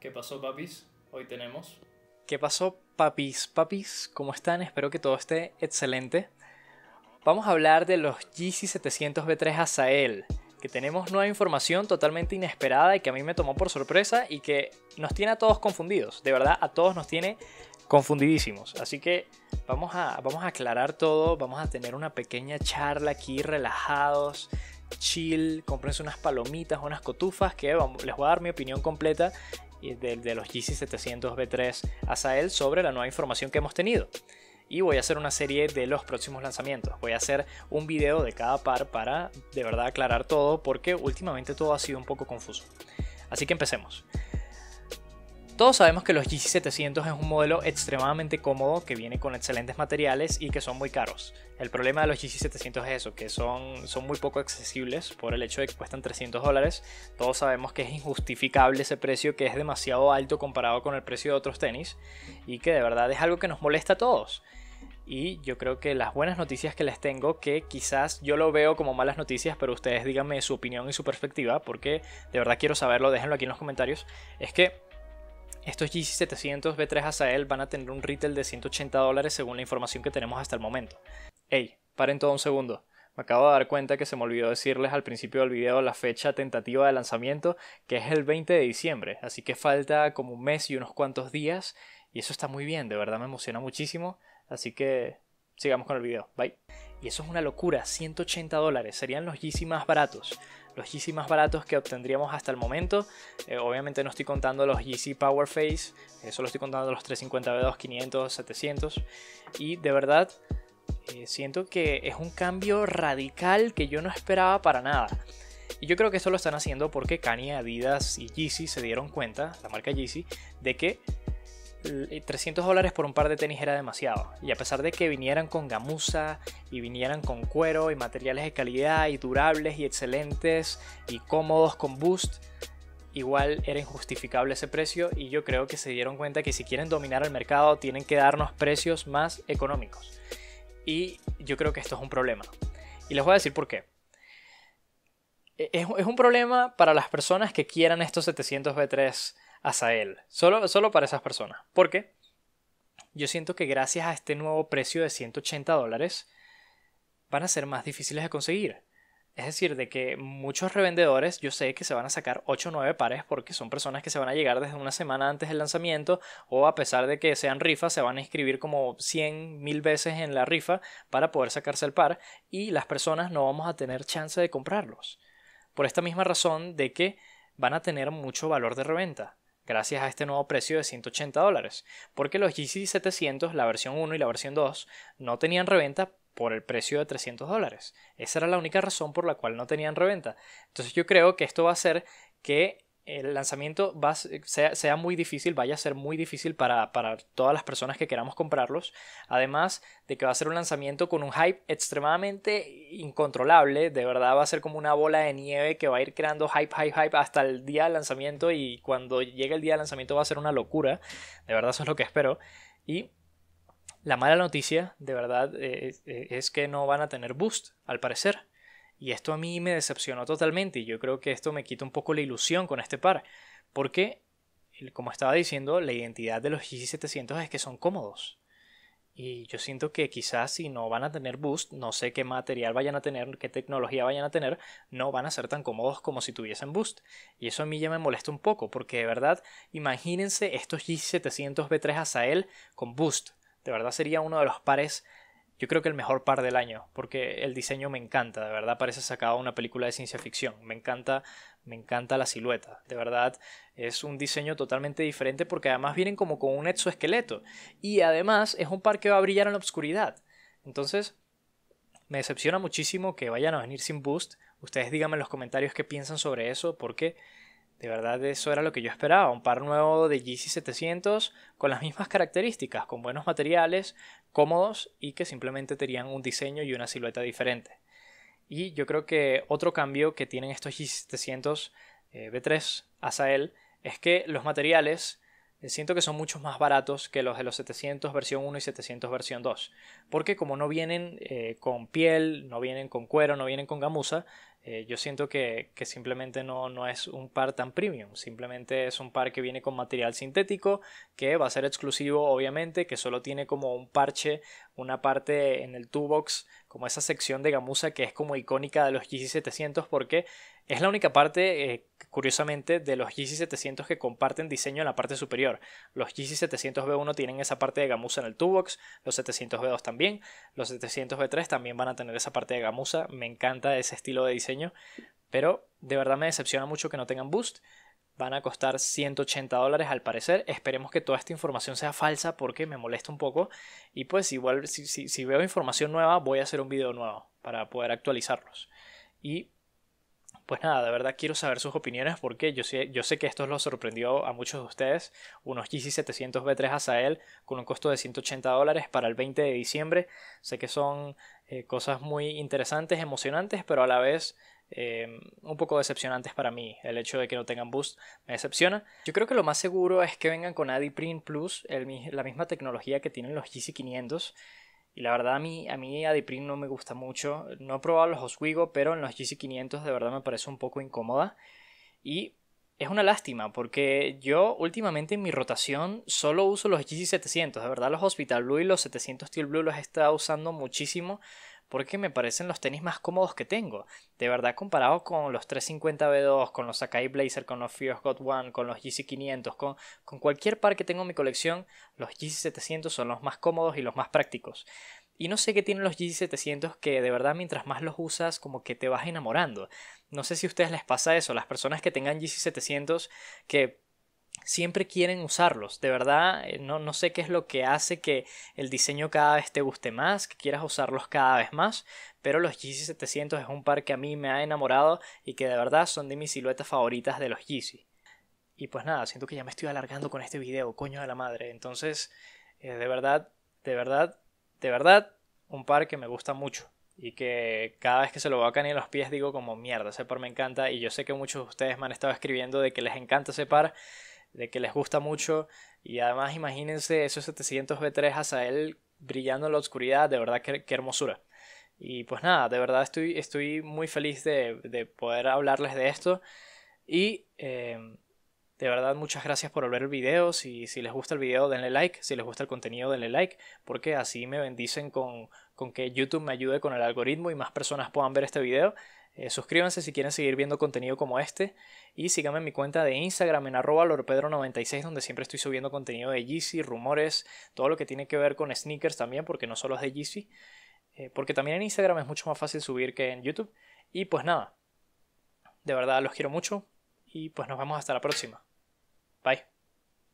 ¿Qué pasó, papis? Hoy tenemos. ¿Qué pasó, papis? Papis, ¿cómo están? Espero que todo esté excelente. Vamos a hablar de los GC 700 B3 Asael, que tenemos nueva información totalmente inesperada y que a mí me tomó por sorpresa y que nos tiene a todos confundidos. De verdad, a todos nos tiene confundidísimos. Así que vamos a, vamos a aclarar todo, vamos a tener una pequeña charla aquí relajados chill, comprense unas palomitas, unas cotufas, que les voy a dar mi opinión completa de, los GC700 b 3 Asael sobre la nueva información que hemos tenido y voy a hacer una serie de los próximos lanzamientos. Voy a hacer un video de cada par para de verdad aclarar todo porque últimamente todo ha sido un poco confuso. Así que empecemos. Todos sabemos que los GC700 es un modelo extremadamente cómodo que viene con excelentes materiales y que son muy caros. El problema de los GC700 es eso, que son, son muy poco accesibles por el hecho de que cuestan 300 dólares. Todos sabemos que es injustificable ese precio, que es demasiado alto comparado con el precio de otros tenis y que de verdad es algo que nos molesta a todos. Y yo creo que las buenas noticias que les tengo, que quizás yo lo veo como malas noticias, pero ustedes díganme su opinión y su perspectiva, porque de verdad quiero saberlo, déjenlo aquí en los comentarios, es que estos GC 700 B3 Azael van a tener un retail de 180 dólares según la información que tenemos hasta el momento. Ey, paren todo un segundo. Me acabo de dar cuenta que se me olvidó decirles al principio del video la fecha tentativa de lanzamiento, que es el 20 de diciembre, así que falta como un mes y unos cuantos días, y eso está muy bien, de verdad me emociona muchísimo, así que sigamos con el video, bye. Y eso es una locura, 180 dólares, serían los GC más baratos los Yeezy más baratos que obtendríamos hasta el momento. Eh, obviamente no estoy contando los Yeezy Power Face, eh, solo estoy contando los 350B2, 500, 700. Y de verdad, eh, siento que es un cambio radical que yo no esperaba para nada. Y yo creo que esto lo están haciendo porque Kanye, Adidas y Yeezy se dieron cuenta, la marca Yeezy, de que 300 eh, dólares por un par de tenis era demasiado. Y a pesar de que vinieran con gamuza y vinieran con cuero y materiales de calidad y durables y excelentes y cómodos con boost, igual era injustificable ese precio y yo creo que se dieron cuenta que si quieren dominar el mercado tienen que darnos precios más económicos. Y yo creo que esto es un problema. Y les voy a decir por qué. E, es, un problema para las personas que quieran estos 700 b 3 hasta Solo, solo para esas personas. Porque yo siento que gracias a este nuevo precio de 180 dólares van a ser más difíciles de conseguir. Es decir, de que muchos revendedores yo sé que se van a sacar 8 o 9 pares porque son personas que se van a llegar desde una semana antes del lanzamiento o a pesar de que sean rifas se van a inscribir como 100 mil veces en la rifa para poder sacarse el par y las personas no vamos a tener chance de comprarlos. Por esta misma razón de que van a tener mucho valor de reventa gracias a este nuevo precio de 180 dólares, porque los GC 700, la versión 1 y la versión 2, no tenían reventa por el precio de 300 dólares. Esa era la única razón por la cual no tenían reventa. Entonces yo creo que esto va a hacer que el lanzamiento sea, muy difícil, vaya a ser muy difícil para, todas las personas que queramos comprarlos. Además de que va a ser un lanzamiento con un hype extremadamente incontrolable. De verdad va a ser como una bola de nieve que va a ir creando hype, hype, hype hasta el día del lanzamiento. Y cuando llegue el día del lanzamiento va a ser una locura. De verdad eso es lo que espero. Y la mala noticia, de verdad, eh, eh, es que no van a tener boost, al parecer. Y esto a mí me decepcionó totalmente y yo creo que esto me quita un poco la ilusión con este par. Porque, como estaba diciendo, la identidad de los g 700 es que son cómodos. Y yo siento que quizás si no van a tener boost, no sé qué material vayan a tener, qué tecnología vayan a tener, no van a ser tan cómodos como si tuviesen boost. Y eso a mí ya me molesta un poco, porque de verdad, imagínense estos G700 B3 Asael con boost. De verdad sería uno de los pares yo creo que el mejor par del año, porque el diseño me encanta, de verdad parece sacado una película de ciencia ficción, me encanta, me encanta la silueta, de verdad es un diseño totalmente diferente porque además vienen como con un exoesqueleto y además es un par que va a brillar en la oscuridad, entonces me decepciona muchísimo que vayan a venir sin boost, ustedes díganme en los comentarios qué piensan sobre eso, porque... De verdad, eso era lo que yo esperaba. Un par nuevo de GC 700 con las mismas características, con buenos materiales, cómodos y que simplemente tenían un diseño y una silueta diferente. Y yo creo que otro cambio que tienen estos GC 700 v B3 Asael es que los materiales eh, siento que son mucho más baratos que los de los 700 versión 1 y 700 versión 2. Porque como no vienen eh, con piel, no vienen con cuero, no vienen con gamuza, eh, yo siento que, simplemente no, es un par tan premium, simplemente es un par que viene con material sintético, que va a ser exclusivo obviamente, que solo tiene como un parche, una parte en el toolbox, como esa sección de gamuza que es como icónica de los GC700 porque es la única parte, eh, curiosamente, de los GC700 que comparten diseño en la parte superior. Los GC700B1 tienen esa parte de gamuza en el toolbox, los 700B2 también, los 700B3 también van a tener esa parte de gamuza. Me encanta ese estilo de diseño pero de verdad me decepciona mucho que no tengan boost. Van a costar 180 dólares al parecer. Esperemos que toda esta información sea falsa porque me molesta un poco. Y pues igual si, veo información nueva voy a hacer un video nuevo para poder actualizarlos. Y pues nada, de verdad quiero saber sus opiniones porque yo sé, yo sé que esto los sorprendió a muchos de ustedes. Unos GC 700 B3 Asael con un costo de 180 dólares para el 20 de diciembre. Sé que son eh, cosas muy interesantes, emocionantes, pero a la vez eh, un poco decepcionantes para mí. El hecho de que no tengan boost me decepciona. Yo creo que lo más seguro es que vengan con AdiPrint Plus, el, la misma tecnología que tienen los GC500. Y la verdad a mí, a mí Adiprin no me gusta mucho. No he probado los Oswego, pero en los GC500 de verdad me parece un poco incómoda. Y es una lástima porque yo últimamente en mi rotación solo uso los GC700. De verdad los Hospital Blue y los 700 Steel Blue los he estado usando muchísimo porque me parecen los tenis más cómodos que tengo. De verdad, comparado con los 350B2, con los Sakai Blazer, con los Fierce God One, con los GC500, con, con cualquier par que tengo en mi colección, los GC700 son los más cómodos y los más prácticos. Y no sé qué tienen los GC700 que de verdad mientras más los usas como que te vas enamorando. No sé si a ustedes les pasa eso, las personas que tengan GC700 que siempre quieren usarlos. De verdad, eh, no, sé qué es lo que hace que el diseño cada vez te guste más, que quieras usarlos cada vez más, pero los Yeezy 700 es un par que a mí me ha enamorado y que de verdad son de mis siluetas favoritas de los Yeezy. Y pues nada, siento que ya me estoy alargando con este video, coño de la madre. Entonces, eh, de verdad, de verdad, de verdad, un par que me gusta mucho y que cada vez que se lo vacan en los pies digo como mierda, ese par me encanta y yo sé que muchos de ustedes me han estado escribiendo de que les encanta ese par de que les gusta mucho. Y además imagínense esos 700 V3 él brillando en la oscuridad, de verdad que hermosura. Y pues nada, de verdad estoy, estoy muy feliz de, poder hablarles de esto. Y em, de verdad muchas gracias por ver el video. Si, les gusta el video denle like, si les gusta el contenido denle like, porque así me bendicen con, con que YouTube me ayude con el algoritmo y más personas puedan ver este video. Eh, suscríbanse si quieren seguir viendo contenido como este y síganme en mi cuenta de Instagram en arroba lorpedro96 donde siempre estoy subiendo contenido de Yeezy, rumores, todo lo que tiene que ver con sneakers también porque no solo es de Yeezy, eh, porque también en Instagram es mucho más fácil subir que en YouTube y pues nada, de verdad los quiero mucho y pues nos vemos hasta la próxima. Bye.